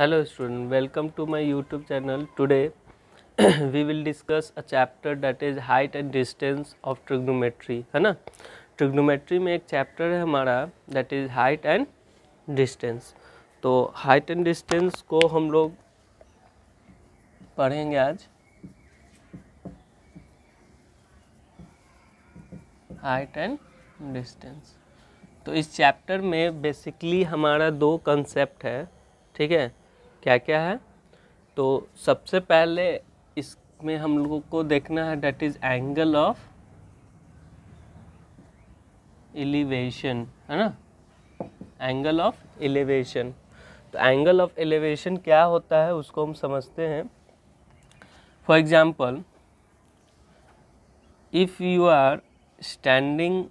Hello student welcome to my YouTube channel today we will discuss a chapter that is height and distance of trigonometry है ना trigonometry में एक chapter है हमारा that is height and distance तो height and distance को हम लोग पढ़ेंगे आज हाइट एंड डिस्टेंस तो इस चैप्टर में बेसिकली हमारा दो कंसेप्ट है ठीक है क्या क्या है तो सबसे पहले इसमें हम लोगों को देखना है that is angle of elevation है ना एंगल ऑफ एलिवेशन तो एंगल ऑफ एलिवेशन क्या होता है उसको हम समझते हैं for example if you are standing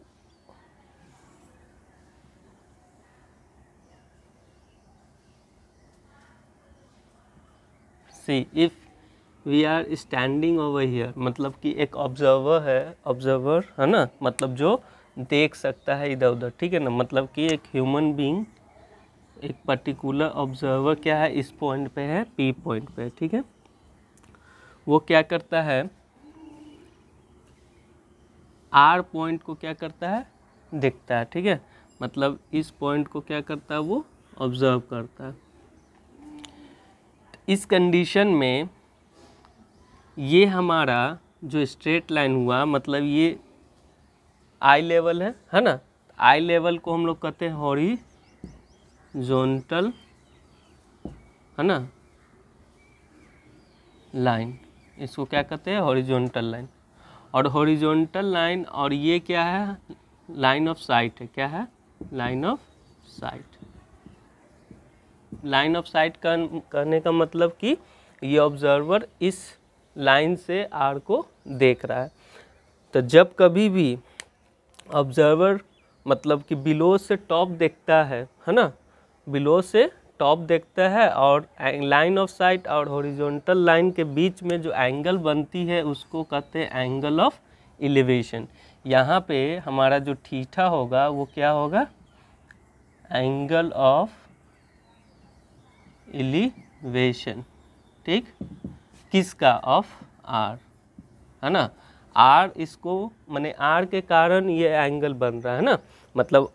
see if we are standing over here मतलब कि एक ऑब्जर्वर है ऑब्जर्वर है ना मतलब जो देख सकता है इधर उधर ठीक है ना मतलब कि एक ह्यूमन बींग एक पर्टिकुलर ऑब्जर्वर क्या है इस पॉइंट पे है पी पॉइंट पे ठीक है वो क्या करता है आर पॉइंट को क्या करता है देखता है ठीक है मतलब इस पॉइंट को क्या करता है वो ऑब्जर्व करता है इस कंडीशन में ये हमारा जो स्ट्रेट लाइन हुआ मतलब ये आई लेवल है है ना आई लेवल को हम लोग कहते हैं जोनटल है ना लाइन इसको क्या कहते हैं हॉरिजॉन्टल लाइन और हॉरिजॉन्टल लाइन और ये क्या है लाइन ऑफ साइट है क्या है line of sight line of sight कहने का मतलब कि ये ऑब्जर्वर इस लाइन से आर को देख रहा है तो जब कभी भी ऑब्जर्वर मतलब कि बिलो से टॉप देखता है है ना बिलो से टॉप देखता है और लाइन ऑफ साइट और हॉरिजॉन्टल लाइन के बीच में जो एंगल बनती है उसको कहते हैं एंगल ऑफ एलिवेशन यहाँ पे हमारा जो ठीठा होगा वो क्या होगा एंगल ऑफ एलिवेशन ठीक किसका ऑफ आर है ना आर इसको मैंने आर के कारण ये एंगल बन रहा है ना मतलब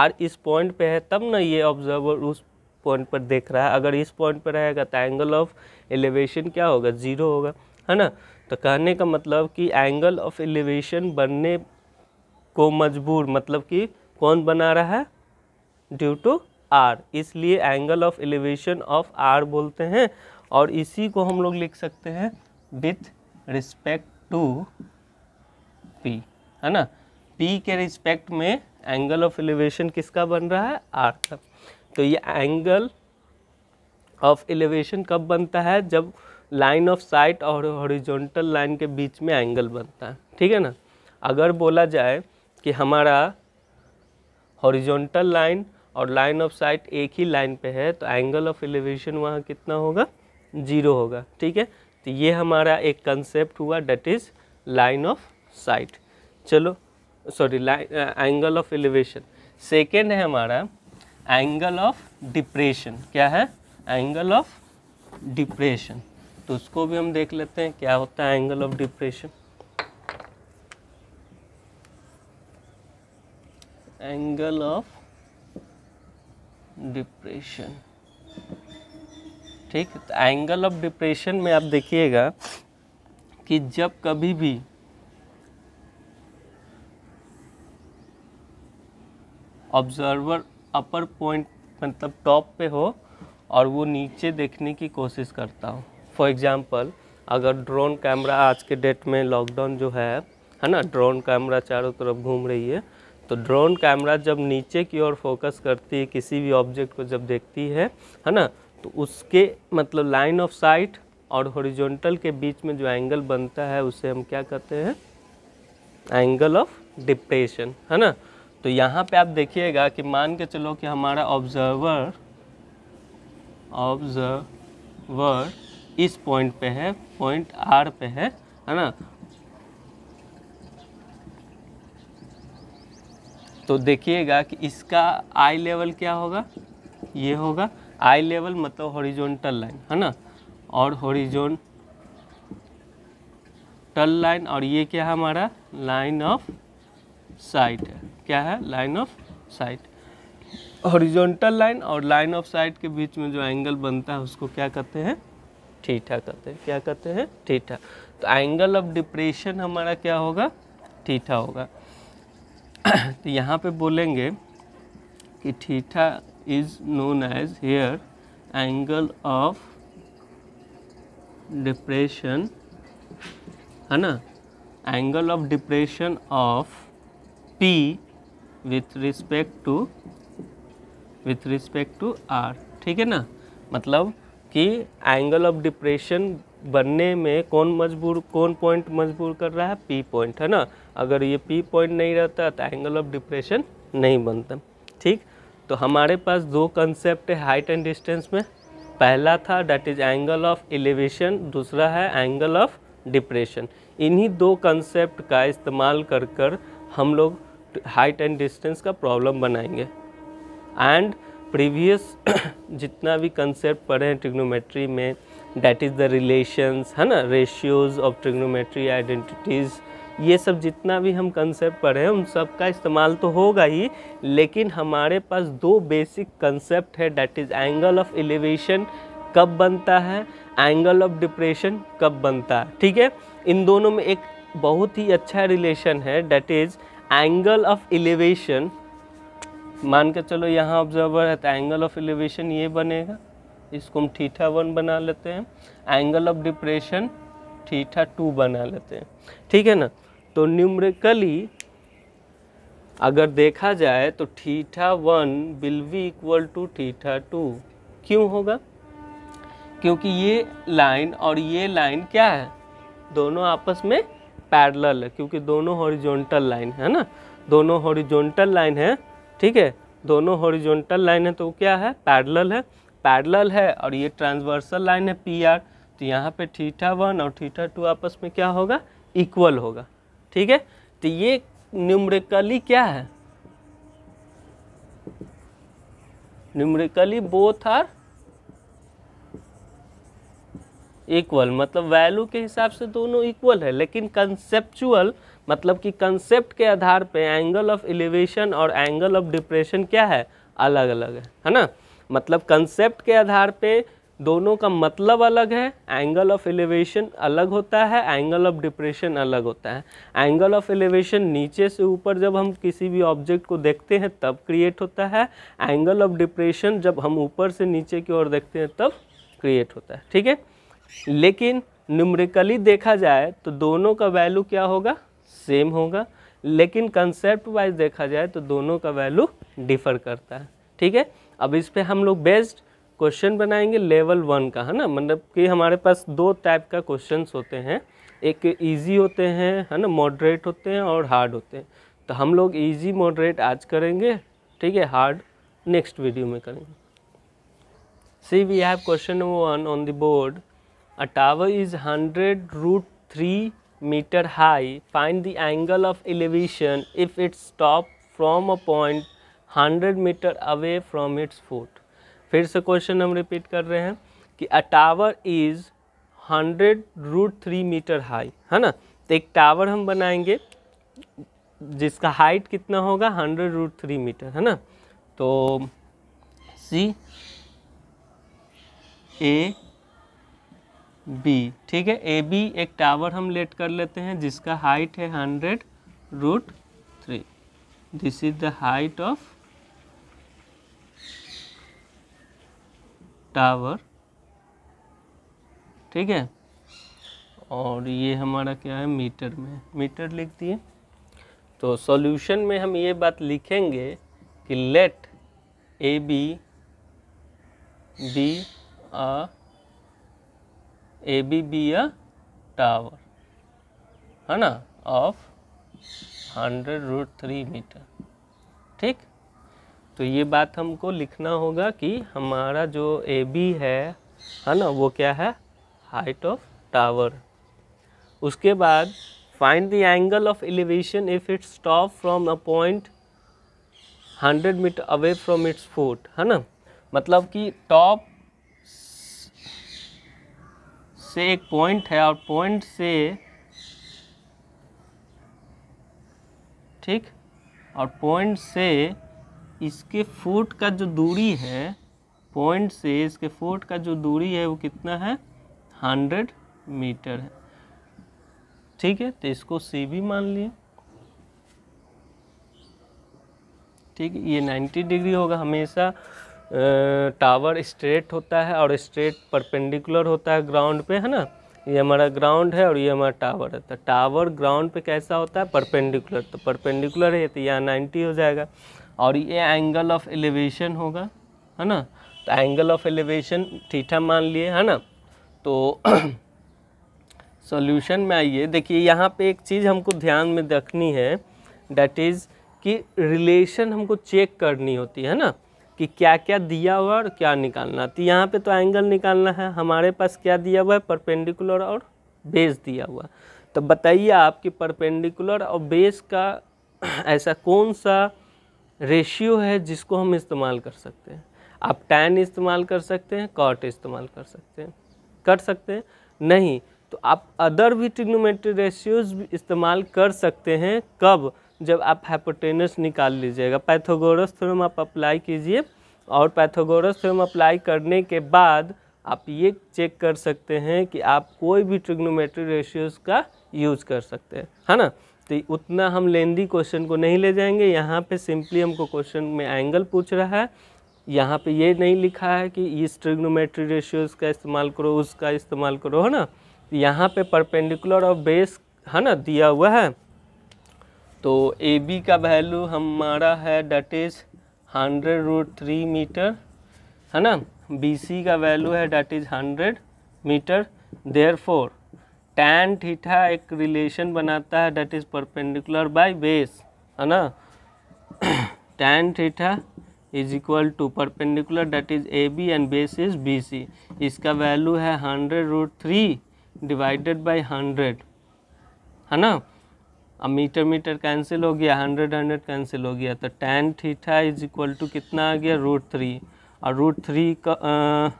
आर इस पॉइंट पे है तब ना ये ऑब्जर्वर उस पॉइंट पर देख रहा है अगर इस पॉइंट पर रहेगा तो एंगल ऑफ एलिवेशन क्या होगा ज़ीरो होगा है ना तो कहने का मतलब कि एंगल ऑफ एलिवेशन बनने को मजबूर मतलब कि कौन बना रहा है ड्यू टू आर इसलिए angle of elevation of R बोलते हैं और इसी को हम लोग लिख सकते हैं विथ रिस्पेक्ट टू पी है ना पी के रिस्पेक्ट में एंगल ऑफ एलिवेशन किसका बन रहा है आर का तो ये एंगल ऑफ एलिवेशन कब बनता है जब लाइन ऑफ साइट और हॉरिजॉन्टल लाइन के बीच में एंगल बनता है ठीक है ना अगर बोला जाए कि हमारा हॉरिजॉन्टल लाइन और लाइन ऑफ साइट एक ही लाइन पे है तो एंगल ऑफ एलिवेशन वहाँ कितना होगा जीरो होगा ठीक है तो ये हमारा एक कंसेप्ट हुआ that is line of sight चलो sorry line angle of elevation second है हमारा एंगल ऑफ डिप्रेशन क्या है एंगल ऑफ डिप्रेशन तो उसको भी हम देख लेते हैं क्या होता है angle of depression angle of depression ठीक तो एंगल ऑफ डिप्रेशन में आप देखिएगा कि जब कभी भी ऑब्जर्वर अपर पॉइंट मतलब टॉप पे हो और वो नीचे देखने की कोशिश करता हो फॉर एग्ज़ाम्पल अगर ड्रोन कैमरा आज के डेट में लॉकडाउन जो है है ना ड्रोन कैमरा चारों तरफ घूम रही है तो ड्रोन कैमरा जब नीचे की ओर फोकस करती है किसी भी ऑब्जेक्ट को जब देखती है है ना तो उसके मतलब लाइन ऑफ साइट और हॉरिजॉन्टल के बीच में जो एंगल बनता है उसे हम क्या कहते हैं एंगल ऑफ डिप्रेशन है ना तो यहाँ पे आप देखिएगा कि मान के चलो कि हमारा ऑब्जर्वर ऑब्जर्वर इस पॉइंट पे है पॉइंट आर पे है है ना तो देखिएगा कि इसका आई लेवल क्या होगा ये होगा आई लेवल मतलब हॉरिजॉन्टल लाइन है ना और हॉरिजॉन्टल टल लाइन और ये क्या है हमारा लाइन ऑफ साइट है क्या है line of sight horizontal line और लाइन ऑफ साइट के बीच में जो एंगल बनता है उसको क्या कहते हैं ठीठा कहते हैं क्या कहते हैं ठीठा तो एंगल ऑफ डिप्रेशन हमारा क्या होगा ठीठा होगा तो यहाँ पे बोलेंगे कि theta is known as here angle of depression है ना angle of depression of P with respect to with respect to R ठीक है ना मतलब कि एंगल ऑफ डिप्रेशन बनने में कौन मजबूर कौन पॉइंट मजबूर कर रहा है पी पॉइंट है ना अगर ये पी पॉइंट नहीं रहता तो एंगल ऑफ डिप्रेशन नहीं बनता ठीक तो हमारे पास दो कंसेप्ट है हाइट एंड डिस्टेंस में पहला था that is angle of elevation दूसरा है एंगल ऑफ डिप्रेशन इन्हीं दो कंसेप्ट का इस्तेमाल कर कर हम लोग हाइट एंड डिस्टेंस का प्रॉब्लम बनाएंगे एंड प्रीवियस जितना भी कंसेप्ट पढ़े हैं ट्रिग्नोमेट्री में डैट इज़ द रिलेशंस है ना रेशियोज़ ऑफ ट्रिग्नोमेट्री आइडेंटिटीज़ ये सब जितना भी हम कंसेप्ट पढ़े हैं उन सब का इस्तेमाल तो होगा ही लेकिन हमारे पास दो बेसिक कंसेप्ट है that is angle of elevation कब बनता है एंगल ऑफ डिप्रेशन कब बनता है ठीक है इन दोनों में एक बहुत ही अच्छा रिलेशन है that is angle of elevation मान के चलो यहाँ ऑब्जर्वर है तो एंगल ऑफ एलिवेशन ये बनेगा इसको हम ठीठा वन बना लेते हैं angle of depression theta two बना लेते हैं ठीक है ना तो न्यूमरिकली अगर देखा जाए तो theta one will be equal to theta two क्यों होगा क्योंकि ये लाइन और ये लाइन क्या है दोनों आपस में पैरल है क्योंकि दोनों हॉरिजॉन्टल लाइन है ना दोनों हॉरिजॉन्टल लाइन है ठीक है दोनों हॉरिजॉन्टल लाइन है तो क्या है पैरल है पैरल है और ये ट्रांसवर्सल लाइन है पी आर तो यहाँ पे थीटा वन और थीटा टू आपस में क्या होगा इक्वल होगा ठीक है तो ये न्यूमरिकली क्या है न्यूमरिकली बोथ आर इक्वल मतलब वैल्यू के हिसाब से दोनों इक्वल है लेकिन कंसेप्चुअल मतलब कि कंसेप्ट के आधार पे एंगल ऑफ एलिवेशन और एंगल ऑफ डिप्रेशन क्या है अलग अलग है है ना मतलब कंसेप्ट के आधार पे दोनों का मतलब अलग है एंगल ऑफ एलिवेशन अलग होता है एंगल ऑफ डिप्रेशन अलग होता है एंगल ऑफ एलिवेशन नीचे से ऊपर जब हम किसी भी ऑब्जेक्ट को देखते हैं तब क्रिएट होता है एंगल ऑफ डिप्रेशन जब हम ऊपर से नीचे की ओर देखते हैं तब क्रिएट होता है ठीक है लेकिन न्यूमरिकली देखा जाए तो दोनों का वैल्यू क्या होगा सेम होगा लेकिन कंसेप्ट वाइज देखा जाए तो दोनों का वैल्यू डिफ़र करता है ठीक है अब इस पर हम लोग बेस्ड क्वेश्चन बनाएंगे लेवल वन का है ना मतलब कि हमारे पास दो टाइप का क्वेश्चंस होते हैं एक इजी होते हैं है ना मॉडरेट होते हैं और हार्ड होते हैं तो हम लोग इजी मॉडरेट आज करेंगे ठीक है हार्ड नेक्स्ट वीडियो में करेंगे see we have question one on the board a tower is hundred root three metre high find the angle of elevation if its top from a point hundred metre away from its foot फिर से question हम repeat कर रहे हैं कि a tower is hundred root three metre high है ना तो एक टावर हम बनाएंगे जिसका हाइट कितना होगा हंड्रेड रूट थ्री मीटर है ना तो सी ए बी ठीक है ए बी एक टावर हम लेट कर लेते हैं जिसका हाइट है hundred root three this is the height of tower ठीक है और ये हमारा क्या है मीटर में मीटर लिख दिए तो सॉल्यूशन में हम ये बात लिखेंगे कि लेट ए बी बी आ A B B a tower है ना of hundred root three metre ठीक तो ये बात हमको लिखना होगा कि हमारा जो ए बी है है ना वो क्या है हाइट ऑफ टावर उसके बाद find the angle of elevation if its top from a point hundred metre away from its foot है ना मतलब कि टॉप से एक पॉइंट है और पॉइंट से ठीक और पॉइंट से इसके फुट का जो दूरी है पॉइंट से इसके फुट का जो दूरी है वो कितना है हंड्रेड मीटर है ठीक है तो इसको सी भी मान लिए ठीक ये नाइन्टी डिग्री होगा हमेशा टावर स्ट्रेट होता है और स्ट्रेट परपेंडिकुलर होता है ग्राउंड पे है ना ये हमारा ग्राउंड है और ये हमारा टावर है तो टावर ग्राउंड पे कैसा होता है परपेंडिकुलर तो परपेंडिकुलर है तो यहाँ 90 हो जाएगा और ये एंगल ऑफ एलिवेशन होगा है ना तो एंगल ऑफ एलिवेशन थीठा मान लिए है ना तो सॉल्यूशन में आइए देखिए यहाँ पे एक चीज़ हमको ध्यान में रखनी है डैट इज़ कि रिलेशन हमको चेक करनी होती है ना कि क्या क्या दिया हुआ और क्या निकालना तो यहाँ पे तो एंगल निकालना है हमारे पास क्या दिया हुआ है परपेंडिकुलर और बेस दिया हुआ तो बताइए आपकी परपेंडिकुलर और बेस का ऐसा कौन सा रेशियो है जिसको हम इस्तेमाल कर सकते हैं आप टैन इस्तेमाल कर सकते हैं कॉट इस्तेमाल कर सकते हैं कर सकते हैं नहीं तो आप अदर भी ट्रिग्नोमेट्री रेशियोज इस्तेमाल कर सकते हैं कब जब आप हाइपोटेनस निकाल लीजिएगा पैथोगोरस थ्योरम आप अप्लाई कीजिए और पैथोगोरस थ्योरम अप्लाई करने के बाद आप ये चेक कर सकते हैं कि आप कोई भी ट्रिग्नोमेट्री रेशियोज़ का यूज़ कर सकते हैं है ना तो उतना हम लेंदी क्वेश्चन को नहीं ले जाएंगे यहाँ पे सिंपली हमको क्वेश्चन में एंगल पूछ रहा है यहाँ पे ये नहीं लिखा है कि इस ट्रिग्नोमेट्री रेशियोज़ का इस्तेमाल करो उसका इस्तेमाल करो है ना यहाँ पे परपेंडिकुलर और बेस है ना दिया हुआ है तो ए बी का वैल्यू हमारा है that is hundred root three metre है ना बी सी का वैल्यू है that is hundred metre therefore tan theta एक रिलेशन बनाता है that is perpendicular by base है ना tan theta is equal to perpendicular that is A B and base is B C इसका value है hundred root three divided by hundred है ना अब मीटर मीटर कैंसिल हो गया हंड्रेड हंड्रेड कैंसिल हो गया तो tan theta is equal to कितना आ गया रूट थ्री और रूट थ्री का आ,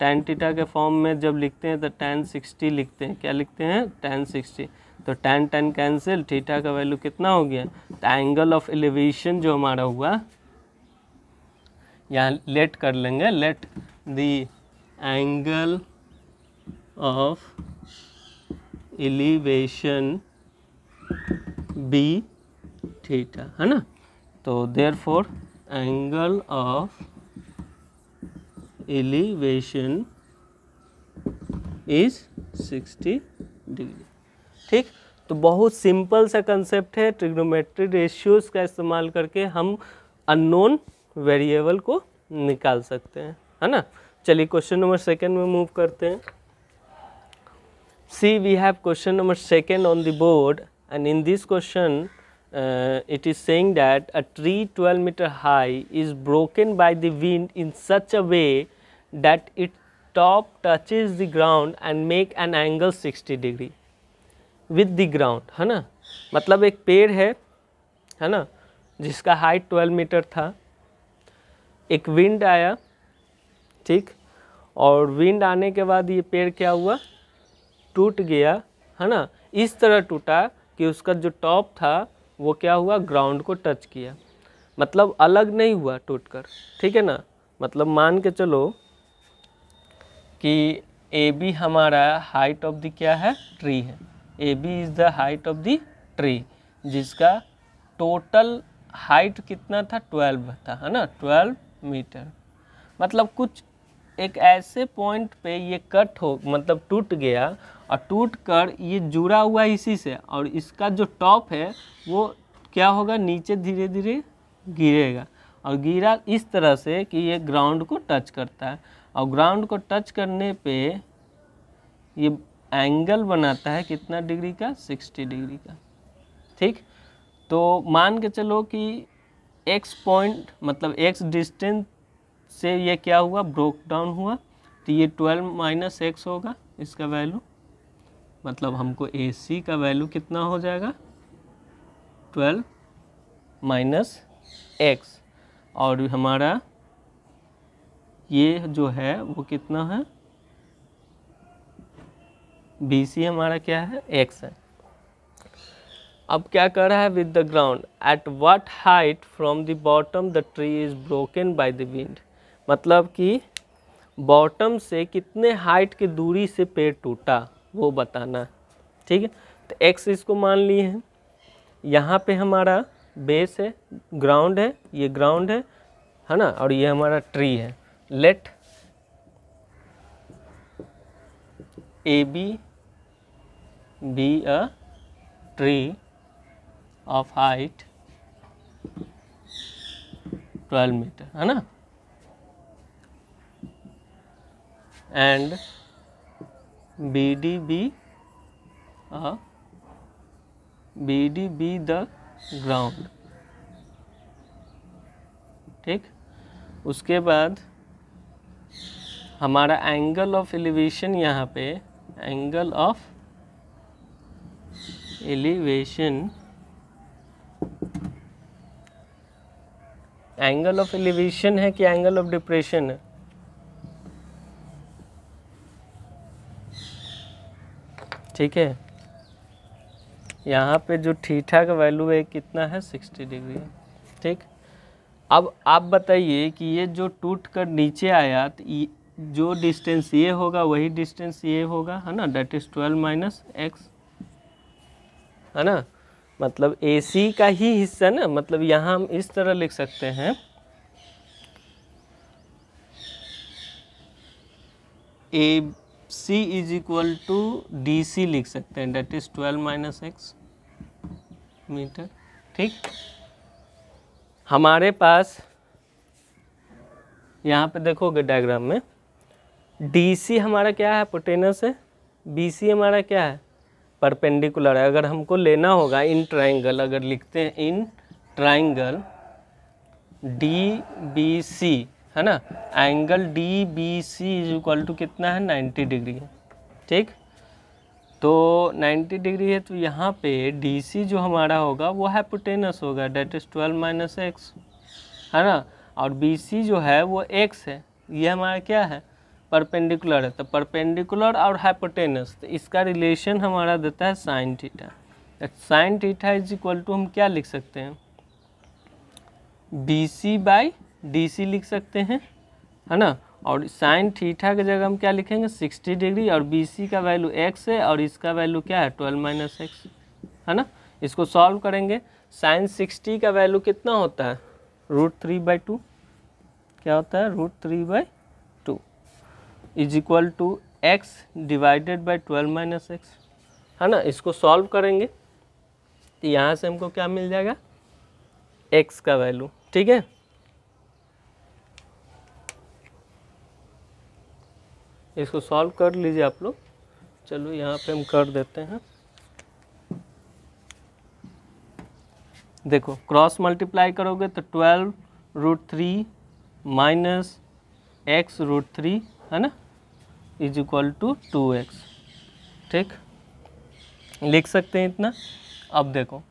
टेन टीटा के फॉर्म में जब लिखते हैं तो टेन सिक्सटी लिखते हैं क्या लिखते हैं टेन सिक्सटी तो टेन टेन कैंसिल थीटा का वैल्यू कितना हो गया तो एंगल ऑफ एलिवेशन जो हमारा हुआ यहाँ लेट कर लेंगे let the angle of elevation be theta है ना तो therefore angle of elevation is 60 degree ठीक तो बहुत सिंपल सा कंसेप्ट है ट्रिग्नोमेट्री रेशियोज का इस्तेमाल करके हम अननोन वेरिएबल को निकाल सकते हैं है ना चलिए क्वेश्चन नंबर सेकेंड में मूव करते हैं see we have question number second on the board and in this question it is saying that a tree 12 metre high is broken by the wind in such a way that top top touches the ground and make an angle 60 degree with the ground है ना मतलब एक पेड़ है है ना जिसका height 12 metre था एक विंड आया ठीक और विंड आने के बाद ये पेड़ क्या हुआ टूट गया है ना इस तरह टूटा कि उसका जो टॉप था वो क्या हुआ ग्राउंड को टच किया मतलब अलग नहीं हुआ टूट कर ठीक है ना मतलब मान के चलो कि ए बी हमारा हाइट ऑफ द क्या है ट्री है A B is the height of the tree जिसका टोटल हाइट कितना था ट्वेल्व था है ना ट्वेल्व मीटर मतलब कुछ एक ऐसे पॉइंट पे ये कट हो मतलब टूट गया और टूट कर ये जुड़ा हुआ इसी से और इसका जो टॉप है वो क्या होगा नीचे धीरे धीरे गिरेगा और गिरा इस तरह से कि ये ग्राउंड को टच करता है और ग्राउंड को टच करने पे ये एंगल बनाता है कितना डिग्री का 60 डिग्री का ठीक तो मान के चलो कि एक्स पॉइंट मतलब एक्स डिस्टेंस से ये क्या हुआ ब्रोक डाउन हुआ तो ये 12 माइनस एक्स होगा इसका वैल्यू मतलब हमको ए सी का वैल्यू कितना हो जाएगा 12 माइनस एक्स और हमारा ये जो है वो कितना है बी सी हमारा क्या है एक्स है अब क्या कर रहा है with the ground at what height from the bottom the tree is broken by the wind मतलब कि बॉटम से कितने हाइट की दूरी से पेड़ टूटा वो बताना ठीक है तो एक्स इसको मान लिए हैं यहाँ पे हमारा बेस है ग्राउंड है ये ग्राउंड है है ना और ये हमारा ट्री है let AB be a tree of height 12 meter है ना and BD be a BD be the ground ठीक उसके बाद हमारा एंगल ऑफ एलिवेशन यहाँ पे angle of elevation angle of elevation है कि एंगल ऑफ डिप्रेशन है ठीक है यहाँ पे जो ठीठा का वैल्यू है कितना है सिक्सटी डिग्री ठीक अब आप बताइए कि ये जो टूट कर नीचे आया तो जो डिस्टेंस ये होगा वही डिस्टेंस ये होगा है ना that is twelve minus X है ना मतलब ए सी का ही हिस्सा ना मतलब यहाँ हम इस तरह लिख सकते हैं A C is equal to D C लिख सकते हैं that is twelve minus X metre ठीक हमारे पास यहाँ पे देखोगे डायग्राम में डी सी हमारा क्या है पोटेनस है बी सी हमारा क्या है परपेंडिकुलर है अगर हमको लेना होगा इन ट्राइंगल अगर लिखते हैं in triangle D B C है ना angle D B C is equal to कितना है 90 डिग्री है ठीक तो 90 डिग्री है तो यहाँ पे डी सी जो हमारा होगा वो हैपोटेनस होगा that is twelve minus X है ना और बी सी जो है वो एक्स है ये हमारा क्या है परपेंडिकुलर है तो परपेंडिकुलर और हाइपोटेनस तो इसका रिलेशन हमारा देता है sine theta sine theta is equal to हम क्या लिख सकते हैं B C by D C लिख सकते हैं है ना और साइन थीटा की जगह हम क्या लिखेंगे सिक्सटी डिग्री और बी सी का वैल्यू एक्स है और इसका वैल्यू क्या है ट्वेल्व माइनस एक्स है ना इसको सॉल्व करेंगे साइन सिक्सटी का वैल्यू कितना होता है रूट थ्री बाई टू क्या होता है root three by is equal to X divided by twelve minus X है ना इसको सॉल्व करेंगे तो यहाँ से हमको क्या मिल जाएगा एक्स का वैल्यू ठीक है इसको सॉल्व कर लीजिए आप लोग चलो यहाँ पे हम कर देते हैं देखो क्रॉस मल्टीप्लाई करोगे तो twelve root three minus X root three है ना is equal to two X ठीक लिख सकते हैं इतना अब देखो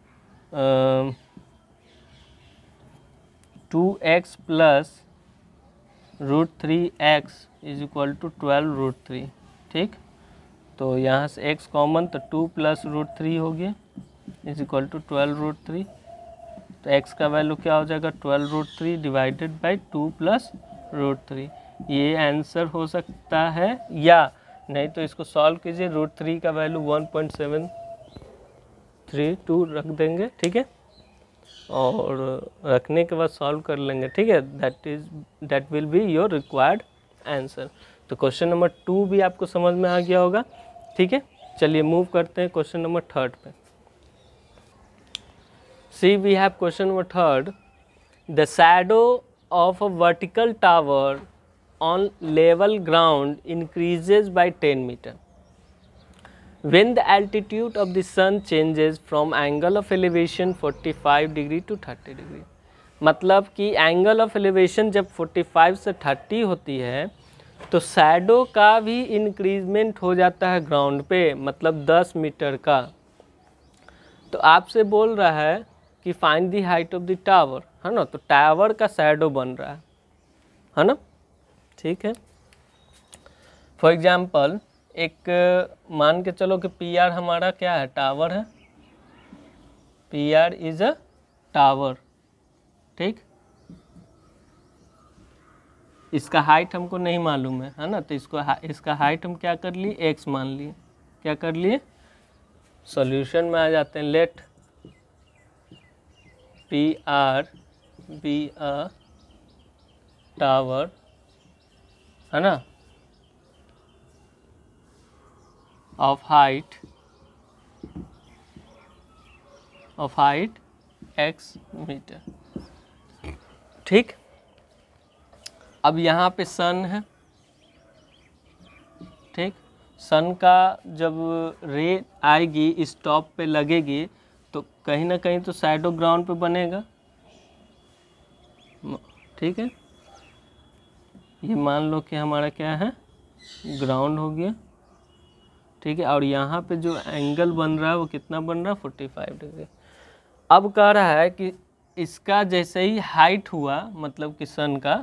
two X plus root three X is equal to twelve root three ठीक तो यहाँ से एक्स कॉमन तो टू प्लस रूट थ्री हो गया is equal to twelve root three तो एक्स का वैल्यू क्या हो जाएगा twelve root three divided by two plus root three ये आंसर हो सकता है या नहीं तो इसको सॉल्व कीजिए रूट थ्री का value one point seven three two रख देंगे ठीक है और रखने के बाद सॉल्व कर लेंगे ठीक है that is that will be your required answer तो क्वेश्चन नंबर टू भी आपको समझ में आ गया होगा ठीक है चलिए मूव करते हैं क्वेश्चन नंबर थर्ड पे see we have question number third the shadow of a vertical tower on level ground increases by 10 meter. When the altitude of the sun changes from angle of elevation 45 degree to 30 degree. मतलब कि angle of elevation जब 45 से 30 होती है तो shadow का भी increment हो जाता है ग्राउंड पे मतलब 10 मीटर का तो आपसे बोल रहा है कि find the height of the tower है ना तो टावर का सैडो बन रहा है है ना ठीक है फॉर एग्ज़ाम्पल एक uh, मान के चलो कि पी आर हमारा क्या है टावर है P R is a tower ठीक इसका हाइट हमको नहीं मालूम है है ना तो इसको हा, इसका हाइट हम क्या कर लिए एक्स मान लिए क्या कर लिए सॉल्यूशन में आ जाते हैं let P R be a tower है ना of height of height X metre ठीक अब यहाँ पे सन है ठीक सन का जब रे आएगी इस टॉप पे लगेगी तो कहीं ना कहीं तो साइडो ग्राउंड पे बनेगा ठीक है ये मान लो कि हमारा क्या है ग्राउंड हो गया ठीक है और यहाँ पे जो एंगल बन रहा है वो कितना बन रहा है फोर्टी फाइव डिग्री अब कह रहा है कि इसका जैसे ही हाइट हुआ मतलब कि सन का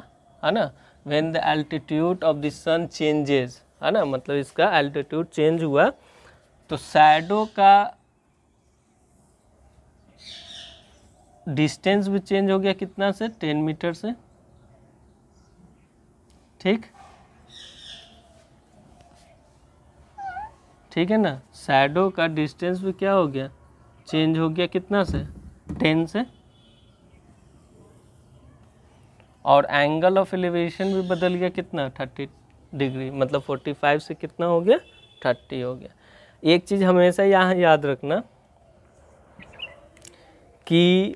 है ना when the altitude of the sun changes है ना मतलब इसका एल्टीट्यूड चेंज हुआ तो सैडो का डिस्टेंस भी चेंज हो गया कितना से टेन मीटर से ठीक ठीक है ना शैडो का डिस्टेंस भी क्या हो गया चेंज हो गया कितना से टेन से और एंगल ऑफ एलिवेशन भी बदल गया कितना थर्टी डिग्री मतलब फोर्टी फाइव से कितना हो गया थर्टी हो गया एक चीज़ हमेशा यहाँ याद रखना कि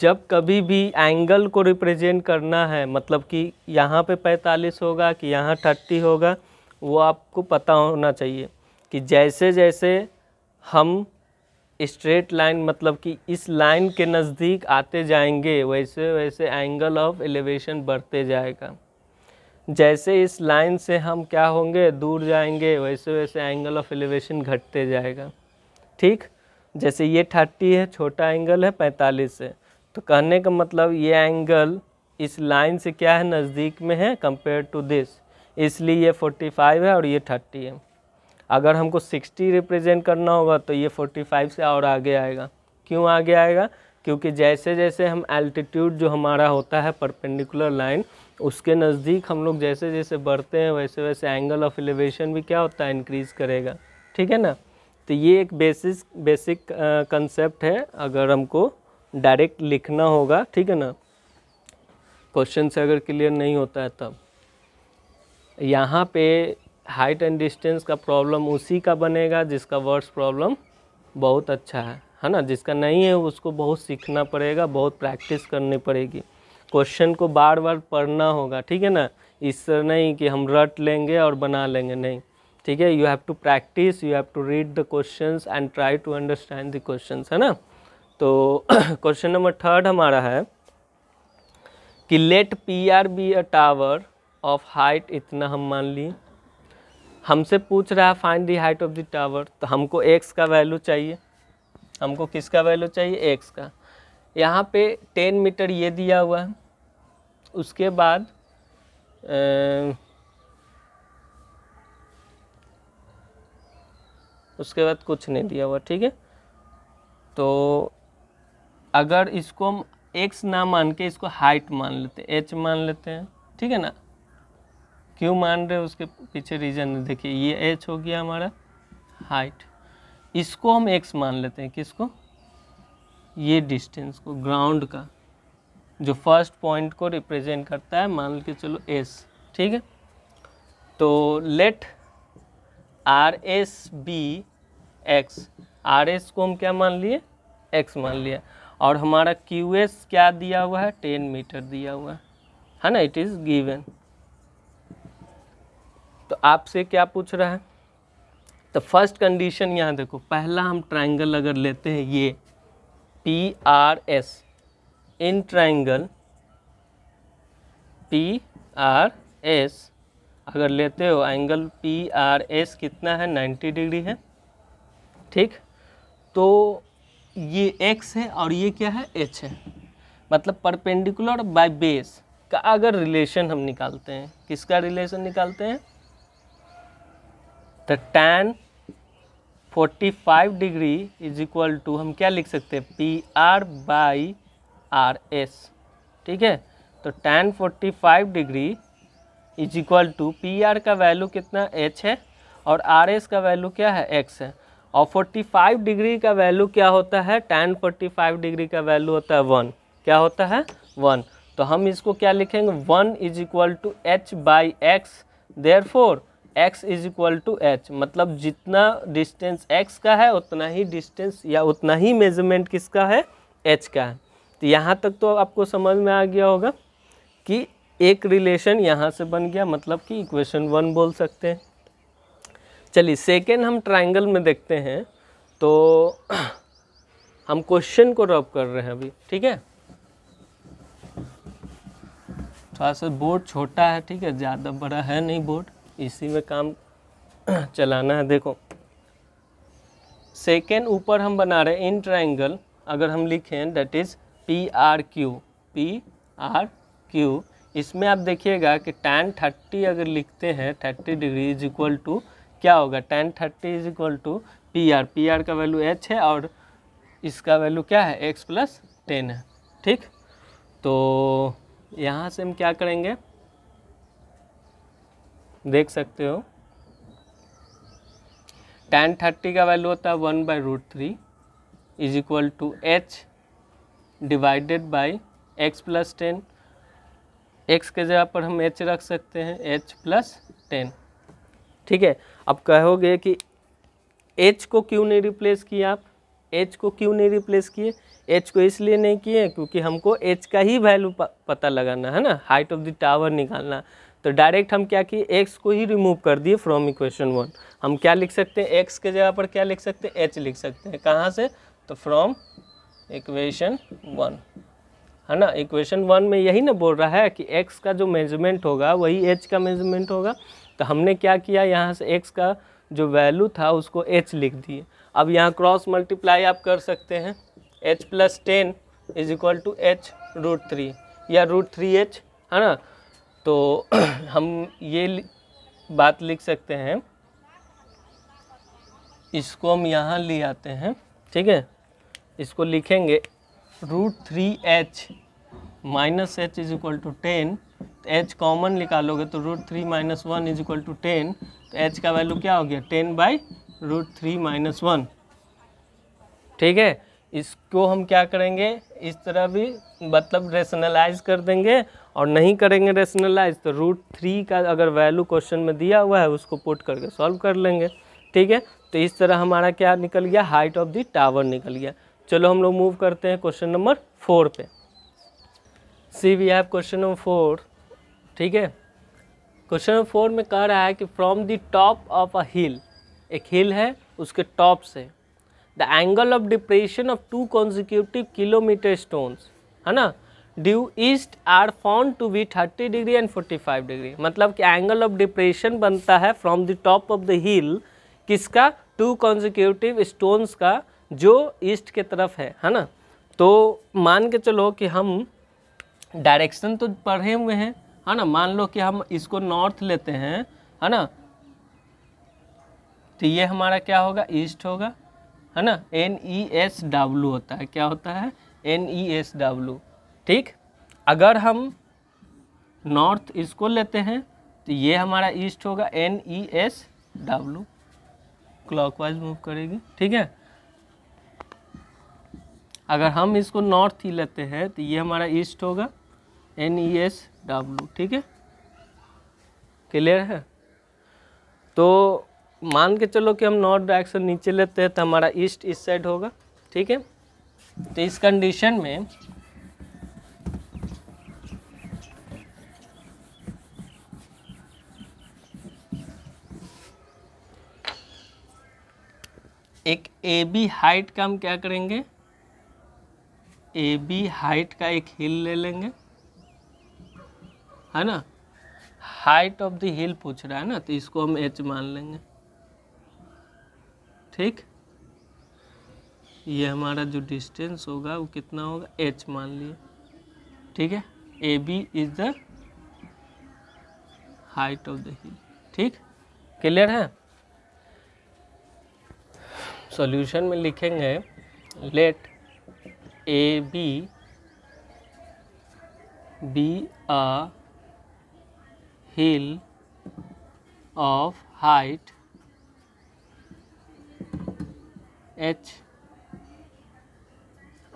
जब कभी भी एंगल को रिप्रेजेंट करना है मतलब कि यहाँ पे 45 होगा कि यहाँ 30 होगा वो आपको पता होना चाहिए कि जैसे जैसे हम स्ट्रेट लाइन मतलब कि इस लाइन के नज़दीक आते जाएंगे वैसे वैसे एंगल ऑफ एलिवेशन बढ़ते जाएगा जैसे इस लाइन से हम क्या होंगे दूर जाएंगे वैसे वैसे एंगल ऑफ एलिवेशन घटते जाएगा ठीक जैसे ये थर्टी है छोटा एंगल है पैंतालीस है तो कहने का मतलब ये एंगल इस लाइन से क्या है नज़दीक में है कंपेयर टू दिस इसलिए ये 45 है और ये 30 है अगर हमको 60 रिप्रेजेंट करना होगा तो ये 45 से और आगे आएगा क्यों आगे आएगा क्योंकि जैसे जैसे हम एल्टीट्यूड जो हमारा होता है परपेंडिकुलर लाइन उसके नज़दीक हम लोग जैसे जैसे बढ़ते हैं वैसे वैसे एंगल ऑफ एलिवेशन भी क्या होता है इंक्रीज़ करेगा ठीक है ना तो ये एक बेसिस बेसिक कंसेप्ट है अगर हमको डायरेक्ट लिखना होगा ठीक है ना क्वेश्चन से अगर क्लियर नहीं होता है तब यहाँ पे हाइट एंड डिस्टेंस का प्रॉब्लम उसी का बनेगा जिसका वर्ड्स प्रॉब्लम बहुत अच्छा है है ना जिसका नहीं है उसको बहुत सीखना पड़ेगा बहुत प्रैक्टिस करनी पड़ेगी क्वेश्चन को बार बार पढ़ना होगा ठीक है ना इससे नहीं कि हम रट लेंगे और बना लेंगे नहीं ठीक है you have to practise you have to read the questions and try to understand the questions है ना तो क्वेश्चन नंबर थर्ड हमारा है कि let P R be a tower of height इतना हम मान ली हमसे पूछ रहा है find the height of the tower तो हमको एक्स का वैल्यू चाहिए हमको किसका वैल्यू चाहिए एक्स का यहाँ पे टेन मीटर ये दिया हुआ है उसके बाद ए, उसके बाद कुछ नहीं दिया हुआ ठीक है तो अगर इसको हम एक्स ना मान के इसको हाइट मान लेते हैं एच मान लेते हैं ठीक है ना क्यों मान रहे उसके पीछे रीज़न देखिए ये एच हो गया हमारा हाइट इसको हम एक्स मान लेते हैं किसको ये डिस्टेंस को ग्राउंड का जो फर्स्ट पॉइंट को रिप्रेजेंट करता है मान के चलो एस ठीक है तो let R S be X R S को हम क्या मान लिए एक्स मान लिया और हमारा क्यू एस क्या दिया हुआ है टेन मीटर दिया हुआ है है ना इट इज़ गिवन तो आपसे क्या पूछ रहा है तो फर्स्ट कंडीशन यहाँ देखो पहला हम ट्राइंगल अगर लेते हैं ये P R S in triangle P R S अगर लेते हो एंगल पी आर एस कितना है 90 डिग्री है ठीक तो ये एक्स है और ये क्या है एच है मतलब परपेंडिकुलर बाय बेस का अगर रिलेशन हम निकालते हैं किसका रिलेशन निकालते हैं तो tan 45 degree is equal to हम क्या लिख सकते हैं P R by R S ठीक है तो tan 45 degree is equal to P R का वैल्यू कितना एच है और आर एस का वैल्यू क्या है एक्स है और 45 डिग्री का वैल्यू क्या होता है टेन 45 डिग्री का वैल्यू होता है वन क्या होता है वन तो हम इसको क्या लिखेंगे one is equal to H by X there four X is equal to H मतलब जितना डिस्टेंस एक्स का है उतना ही डिस्टेंस या उतना ही मेजरमेंट किसका है एच का है तो यहाँ तक तो आपको समझ में आ गया होगा कि एक रिलेशन यहाँ से बन गया मतलब कि इक्वेशन वन बोल सकते हैं चलिए सेकेंड हम ट्राइंगल में देखते हैं तो हम क्वेश्चन को रब कर रहे हैं अभी ठीक है थोड़ा सा बोर्ड छोटा है ठीक है ज़्यादा बड़ा है नहीं बोर्ड इसी में काम चलाना है देखो सेकेंड ऊपर हम बना रहे हैं इन ट्राइंगल अगर हम लिखें that is P R Q P R Q इसमें आप देखिएगा कि टैन थर्टी अगर लिखते हैं thirty degree is equal to क्या होगा tan thirty is equal to P R P R का वैल्यू एच है और इसका वैल्यू क्या है एक्स प्लस टेन है ठीक तो यहाँ से हम क्या करेंगे देख सकते हो टेन थर्टी का वैल्यू होता है one by root three is equal to H divided by X plus ten X के जगह पर हम एच रख सकते हैं एच प्लस टेन ठीक है अब कहोगे कि एच को क्यों नहीं रिप्लेस किया आप एच को क्यों नहीं रिप्लेस किए एच को इसलिए नहीं किए क्योंकि हमको एच का ही वैल्यू पता लगाना है ना हाइट ऑफ द टावर निकालना तो डायरेक्ट हम क्या किए एक्स को ही रिमूव कर दिए फ्रॉम इक्वेशन वन हम क्या लिख सकते हैं एक्स के जगह पर क्या लिख सकते हैं एच लिख सकते हैं कहाँ से तो फ्रॉम इक्वेशन वन है ना इक्वेशन वन में यही ना बोल रहा है कि एक्स का जो मेजरमेंट होगा वही एच का मेजरमेंट होगा तो हमने क्या किया यहाँ से एक्स का जो वैल्यू था उसको एच लिख दिए अब यहाँ क्रॉस मल्टीप्लाई आप कर सकते हैं H plus ten is equal to H root three या रूट थ्री एच है ना तो हम ये बात लिख सकते हैं इसको हम यहाँ ले आते हैं ठीक है इसको लिखेंगे root three H minus H is equal to ten H common निकालोगे तो root three minus one is equal to ten तो एच का वैल्यू क्या हो गया ten by root three minus one ठीक है इसको हम क्या करेंगे इस तरह भी मतलब रेशनलाइज कर देंगे और नहीं करेंगे रेशनलाइज तो रूट थ्री का अगर वैल्यू क्वेश्चन में दिया हुआ है उसको पुट करके सॉल्व कर लेंगे ठीक है तो इस तरह हमारा क्या निकल गया हाइट ऑफ द टावर निकल गया चलो हम लोग मूव करते हैं क्वेश्चन नंबर फोर पे see we have question number four ठीक है क्वेश्चन नंबर फोर में कह रहा है कि from the top of a hill एक हिल है उसके टॉप से the angle of depression of two consecutive kilometer stones है ना due east are found to be thirty degree and forty five degree मतलब कि एंगल ऑफ डिप्रेशन बनता है from the top of the hill किसका two consecutive stones का जो east के तरफ है है ना तो मान के चलो कि हम डायरेक्शन तो पढ़े हुए हैं है ना मान लो कि हम इसको नॉर्थ लेते हैं है ना तो ये हमारा क्या होगा ईस्ट होगा है ना एन ई एस डब्लू होता है क्या होता है एन ई एस डब्लू ठीक अगर हम नॉर्थ इसको लेते हैं तो ये हमारा ईस्ट होगा N E S W clockwise move करेगी ठीक है अगर हम इसको नॉर्थ ही लेते हैं तो ये हमारा ईस्ट होगा एन ई एस डब्ल्यू ठीक है क्लियर है तो मान के चलो कि हम नॉर्थ डायरेक्शन नीचे लेते हैं तो हमारा ईस्ट इस साइड होगा ठीक है तो इस कंडीशन में एक ए बी हाइट का हम क्या करेंगे ए बी हाइट का एक हिल ले लेंगे है ना हाइट ऑफ द हिल पूछ रहा है ना तो इसको हम एच मान लेंगे ठीक ये हमारा जो डिस्टेंस होगा वो कितना होगा एच मान लिए ठीक है A B is the height of the hill ठीक क्लियर है सॉल्यूशन में लिखेंगे let A B B a hill of height H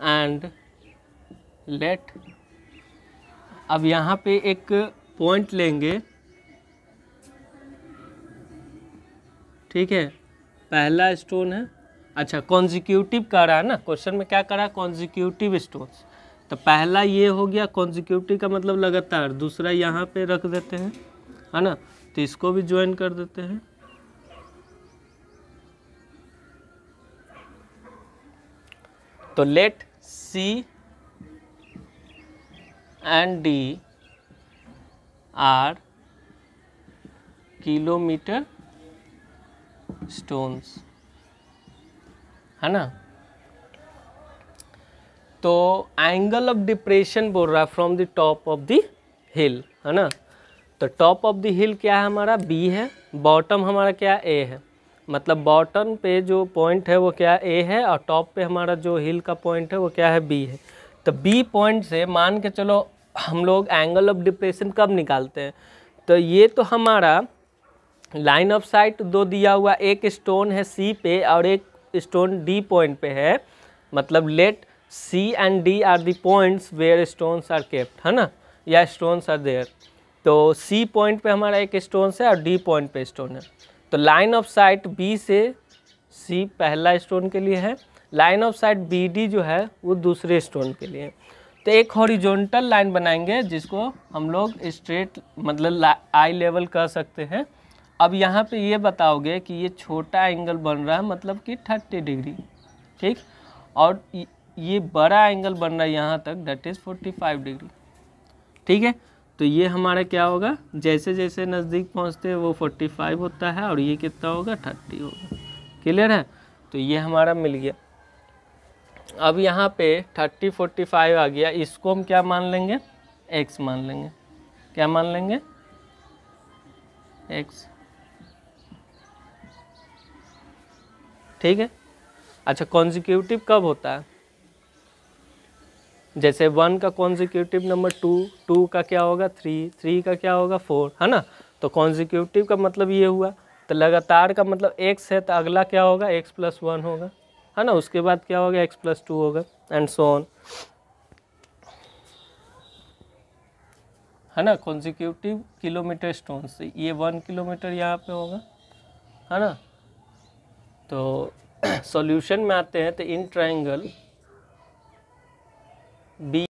and let अब यहाँ पे एक पॉइंट लेंगे ठीक है पहला स्टोन है अच्छा कॉन्जिक्यूटिव कर रहा है ना क्वेश्चन में क्या रहा है कॉन्जिक्यूटिव स्टोन्स तो पहला ये हो गया कॉन्जिक्यूटिव का मतलब लगातार दूसरा यहाँ पे रख देते हैं है ना तो इसको भी ज्वाइन कर देते हैं तो let C and D are kilometer stones है ना तो एंगल ऑफ डिप्रेशन बोल रहा है from the top of the hill है ना तो टॉप ऑफ द हिल क्या है हमारा बी है बॉटम हमारा क्या ए है मतलब बॉटम पे जो पॉइंट है वो क्या ए है और टॉप पे हमारा जो हिल का पॉइंट है वो क्या है बी है तो बी पॉइंट से मान के चलो हम लोग एंगल ऑफ डिप्रेशन कब निकालते हैं तो ये तो हमारा लाइन ऑफ साइट दो दिया हुआ एक स्टोन है सी पे और एक स्टोन डी पॉइंट पे है मतलब let C and D are the points where stones are kept है ना या स्टोन्स आर देयर तो सी पॉइंट पे हमारा एक स्टोन्स है और डी पॉइंट पे स्टोन है तो लाइन ऑफ साइट बी से सी पहला स्टोन के लिए है line of sight B D जो है वो दूसरे स्टोन के लिए तो एक हॉरिजोनटल लाइन बनाएंगे जिसको हम लोग स्ट्रेट मतलब आई लेवल कह सकते हैं अब यहाँ पे ये बताओगे कि ये छोटा एंगल बन रहा है मतलब कि थर्टी डिग्री ठीक और ये बड़ा एंगल बन रहा है यहाँ तक that is forty five degree ठीक है तो ये हमारा क्या होगा जैसे जैसे नज़दीक पहुँचते हैं वो फोर्टी फाइव होता है और ये कितना होगा थर्टी होगा क्लियर है तो ये हमारा मिल गया अब यहाँ पे थर्टी फोर्टी फाइव आ गया इसको हम क्या मान लेंगे एक्स मान लेंगे क्या मान लेंगे एक्स ठीक है अच्छा कॉन्जिक्यूटिव कब होता है जैसे वन का कॉन्जिक्यूटिव नंबर टू टू का क्या होगा थ्री थ्री का क्या होगा फोर है ना तो कॉन्जिक्यूटिव का मतलब ये हुआ तो लगातार का मतलब एक्स है तो अगला क्या होगा एक्स प्लस वन होगा है ना उसके बाद क्या होगा एक्स प्लस टू होगा एंड सोन है ना कॉन्जिक्यूटिव किलोमीटर स्टोन से ये वन किलोमीटर यहाँ पे होगा है ना तो सॉल्यूशन में आते हैं तो इन ट्रायंगल बी